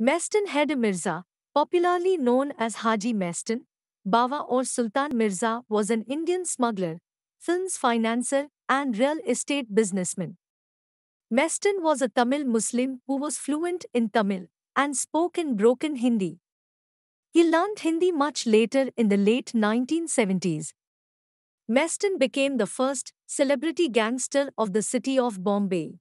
Meston Head Mirza, popularly known as Haji Meston, Bawa or Sultan Mirza was an Indian smuggler, films financier, and real estate businessman. Meston was a Tamil Muslim who was fluent in Tamil and spoke in broken Hindi. He learned Hindi much later in the late 1970s. Meston became the first celebrity gangster of the city of Bombay.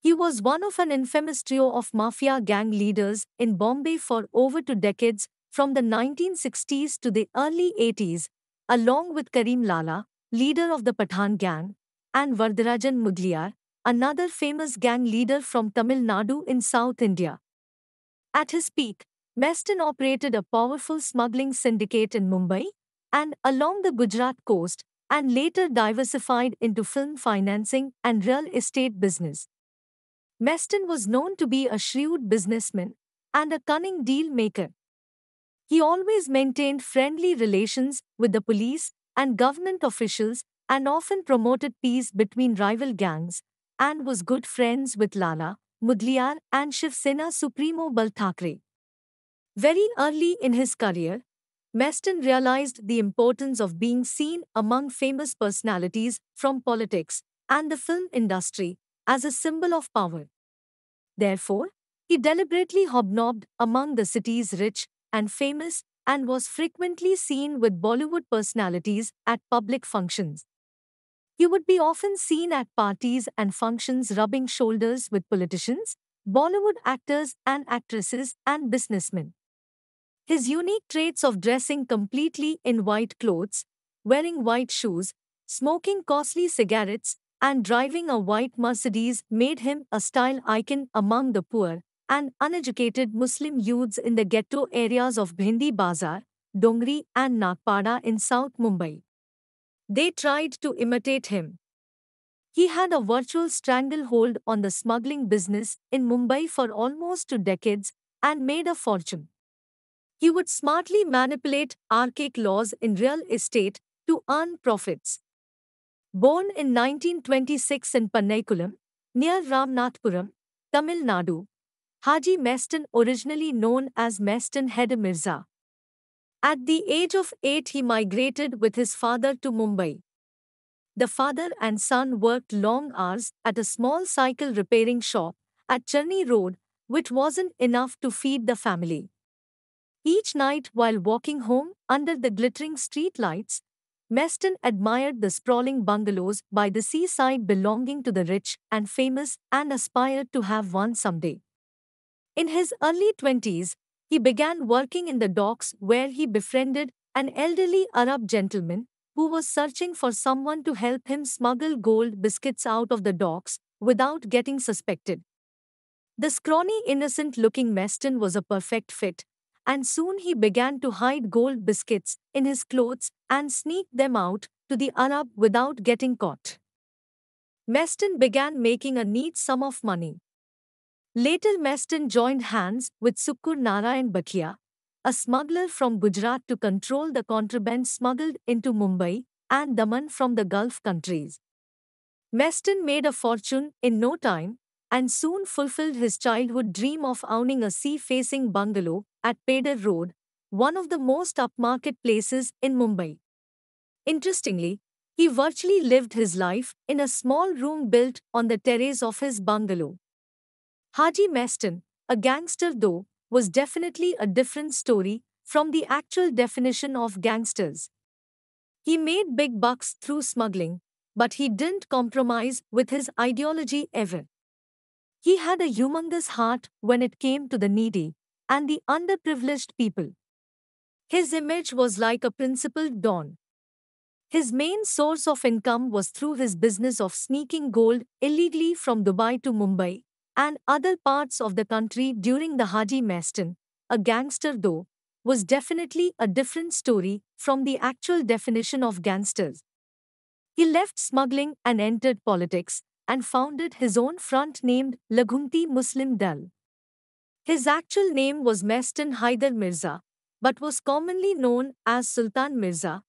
He was one of an infamous trio of mafia gang leaders in Bombay for over two decades, from the 1960s to the early 80s, along with Karim Lala, leader of the Pathan gang, and Vardarajan Mugliar, another famous gang leader from Tamil Nadu in South India. At his peak, Meston operated a powerful smuggling syndicate in Mumbai and along the Gujarat coast and later diversified into film financing and real estate business. Meston was known to be a shrewd businessman and a cunning deal maker. He always maintained friendly relations with the police and government officials and often promoted peace between rival gangs and was good friends with Lala, Mudliar and Shiv Sena Supremo Bal Very early in his career, Meston realized the importance of being seen among famous personalities from politics and the film industry as a symbol of power. Therefore, he deliberately hobnobbed among the city's rich and famous and was frequently seen with Bollywood personalities at public functions. He would be often seen at parties and functions rubbing shoulders with politicians, Bollywood actors and actresses, and businessmen. His unique traits of dressing completely in white clothes, wearing white shoes, smoking costly cigarettes, and driving a white Mercedes made him a style icon among the poor and uneducated Muslim youths in the ghetto areas of Bhindi Bazar, Dongri, and Nagpada in South Mumbai. They tried to imitate him. He had a virtual stranglehold on the smuggling business in Mumbai for almost two decades and made a fortune. He would smartly manipulate archaic laws in real estate to earn profits Born in 1926 in Pannaikulam, near Ramnathpuram, Tamil Nadu, Haji Meston, originally known as Meston Heda Mirza. At the age of eight, he migrated with his father to Mumbai. The father and son worked long hours at a small cycle repairing shop at Chennai Road, which wasn't enough to feed the family. Each night while walking home under the glittering street lights, Meston admired the sprawling bungalows by the seaside belonging to the rich and famous and aspired to have one someday. In his early 20s, he began working in the docks where he befriended an elderly Arab gentleman who was searching for someone to help him smuggle gold biscuits out of the docks without getting suspected. The scrawny, innocent looking Meston was a perfect fit and soon he began to hide gold biscuits in his clothes and sneak them out to the Arab without getting caught. Meston began making a neat sum of money. Later Meston joined hands with Sukur Narayan Bakia, a smuggler from Gujarat to control the contraband smuggled into Mumbai and Daman from the Gulf countries. Meston made a fortune in no time and soon fulfilled his childhood dream of owning a sea facing bungalow at Peder Road, one of the most upmarket places in Mumbai. Interestingly, he virtually lived his life in a small room built on the terrace of his bungalow. Haji Meston, a gangster though, was definitely a different story from the actual definition of gangsters. He made big bucks through smuggling, but he didn't compromise with his ideology ever. He had a humongous heart when it came to the needy and the underprivileged people. His image was like a principled don. His main source of income was through his business of sneaking gold illegally from Dubai to Mumbai and other parts of the country during the Haji Meston, a gangster though, was definitely a different story from the actual definition of gangsters. He left smuggling and entered politics, and founded his own front named Laghunti Muslim Dal. His actual name was Mestan Haider Mirza, but was commonly known as Sultan Mirza.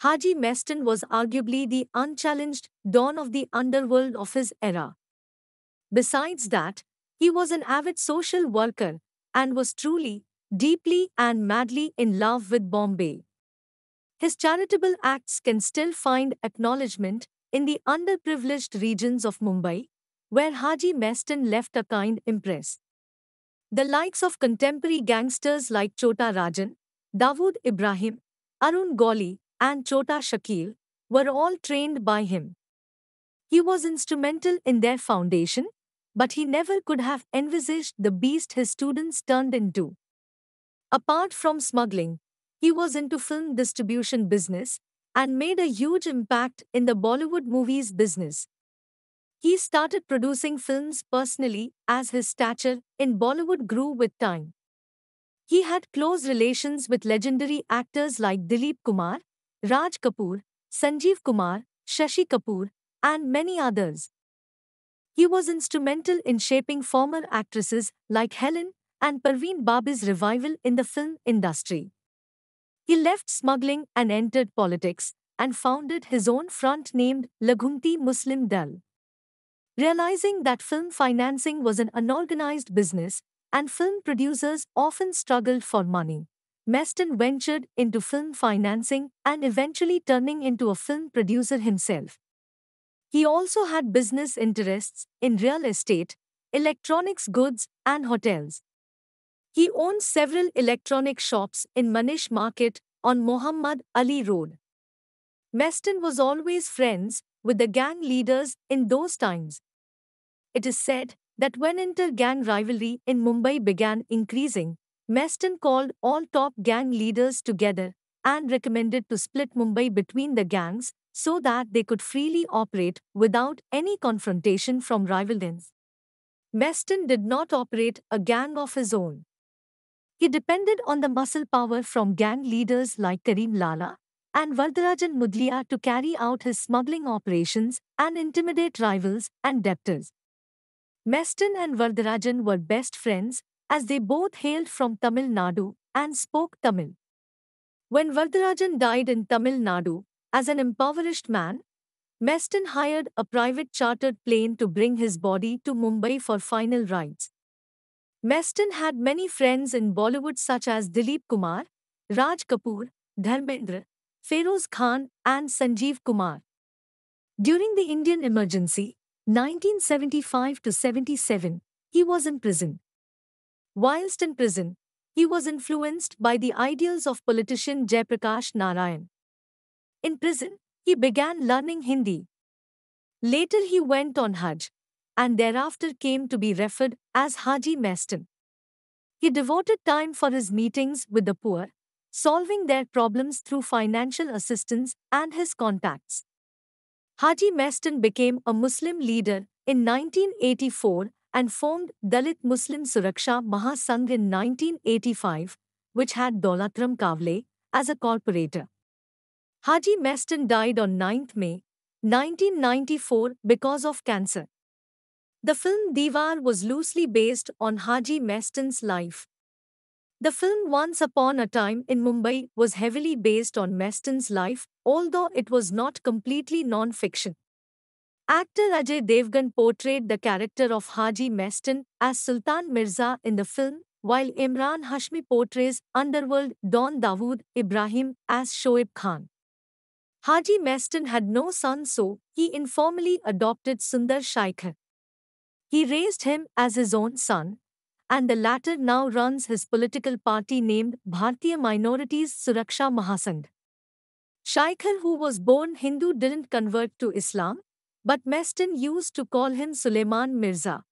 Haji Mestan was arguably the unchallenged don of the underworld of his era. Besides that, he was an avid social worker and was truly, deeply, and madly in love with Bombay. His charitable acts can still find acknowledgement in the underprivileged regions of Mumbai, where Haji Meston left a kind impress. The likes of contemporary gangsters like Chota Rajan, Dawood Ibrahim, Arun Ghali, and Chota Shakil were all trained by him. He was instrumental in their foundation, but he never could have envisaged the beast his students turned into. Apart from smuggling, he was into film distribution business and made a huge impact in the Bollywood movies business. He started producing films personally as his stature in Bollywood grew with time. He had close relations with legendary actors like Dilip Kumar, Raj Kapoor, Sanjeev Kumar, Shashi Kapoor, and many others. He was instrumental in shaping former actresses like Helen and Parveen Babi's revival in the film industry. He left smuggling and entered politics, and founded his own front named Laghunti Muslim Dal. Realizing that film financing was an unorganized business and film producers often struggled for money, Meston ventured into film financing and eventually turning into a film producer himself. He also had business interests in real estate, electronics goods, and hotels. He owns several electronic shops in Manish Market on Muhammad Ali Road. Meston was always friends with the gang leaders in those times. It is said that when inter-gang rivalry in Mumbai began increasing, Meston called all top gang leaders together and recommended to split Mumbai between the gangs so that they could freely operate without any confrontation from rival dens. Meston did not operate a gang of his own. He depended on the muscle power from gang leaders like Karim Lala and Vardarajan Mudliya to carry out his smuggling operations and intimidate rivals and debtors. Meston and Vardarajan were best friends as they both hailed from Tamil Nadu and spoke Tamil. When Vardarajan died in Tamil Nadu as an impoverished man, Meston hired a private chartered plane to bring his body to Mumbai for final rites. Meston had many friends in Bollywood such as Dilip Kumar, Raj Kapoor, Dharmendra, Feroz Khan and Sanjeev Kumar. During the Indian emergency, 1975 to 77, he was in prison. Whilst in prison, he was influenced by the ideals of politician Jayaprakash Narayan. In prison, he began learning Hindi. Later he went on Hajj, and thereafter came to be referred as Haji Meston. He devoted time for his meetings with the poor, solving their problems through financial assistance and his contacts. Haji Meston became a Muslim leader in 1984 and formed Dalit Muslim Suraksha Mahasangh in 1985, which had Daulatram Kavle as a corporator. Haji Meston died on 9 May 1994 because of cancer. The film Diwar was loosely based on Haji Meston's life. The film Once Upon a Time in Mumbai was heavily based on Meston's life, although it was not completely non-fiction. Actor Ajay Devgan portrayed the character of Haji Meston as Sultan Mirza in the film, while Imran Hashmi portrays underworld Don Dawood Ibrahim as Shoaib Khan. Haji Meston had no son so he informally adopted Sundar Shaikhar. He raised him as his own son, and the latter now runs his political party named Bhartiya Minorities Suraksha Mahasangh. Shaikhar, who was born Hindu, didn't convert to Islam, but Meston used to call him Suleiman Mirza.